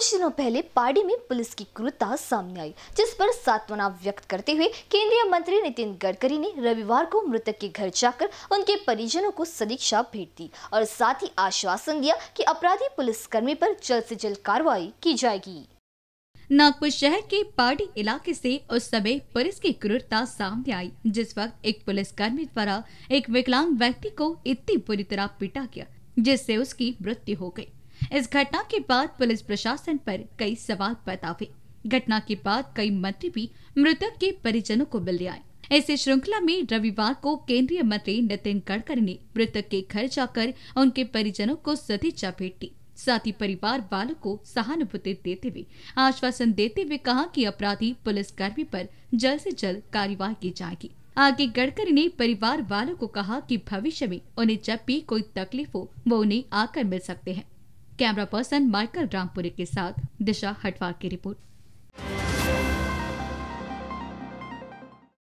कुछ दिनों पहले पार्टी में पुलिस की क्रूरता सामने आई जिस पर सांत्वना व्यक्त करते हुए केंद्रीय मंत्री नितिन गडकरी ने रविवार को मृतक के घर जाकर उनके परिजनों को समीक्षा भेंट दी और साथ ही आश्वासन दिया कि अपराधी पुलिसकर्मी पर जल्द से जल्द कार्रवाई की जाएगी नागपुर शहर के पार्टी इलाके से उस समय पुलिस की क्रूरता सामने आई जिस वक्त एक पुलिसकर्मी द्वारा एक विकलांग व्यक्ति को इतनी बुरी तरह पिटा गया जिससे उसकी मृत्यु हो गयी इस घटना के बाद पुलिस प्रशासन पर कई सवाल बतावे हुए घटना के बाद कई मंत्री भी मृतक के परिजनों को मिलने आए ऐसी श्रृंखला में रविवार को केंद्रीय मंत्री नितिन गडकरी ने मृतक के घर जाकर उनके परिजनों को सदिचा भेंट दी साथ ही परिवार वालों को सहानुभूति देते हुए आश्वासन देते हुए कहा कि अपराधी पुलिस कर्मी पर जल्द से जल्द कार्यवाही की जाएगी आगे गडकरी ने परिवार वालों को कहा कि भविष्य में उन्हें जब भी कोई तकलीफ हो वो उन्हें आकर मिल सकते हैं कैमरा पर्सन माइकल रामपुरी के साथ दिशा हटवार की रिपोर्ट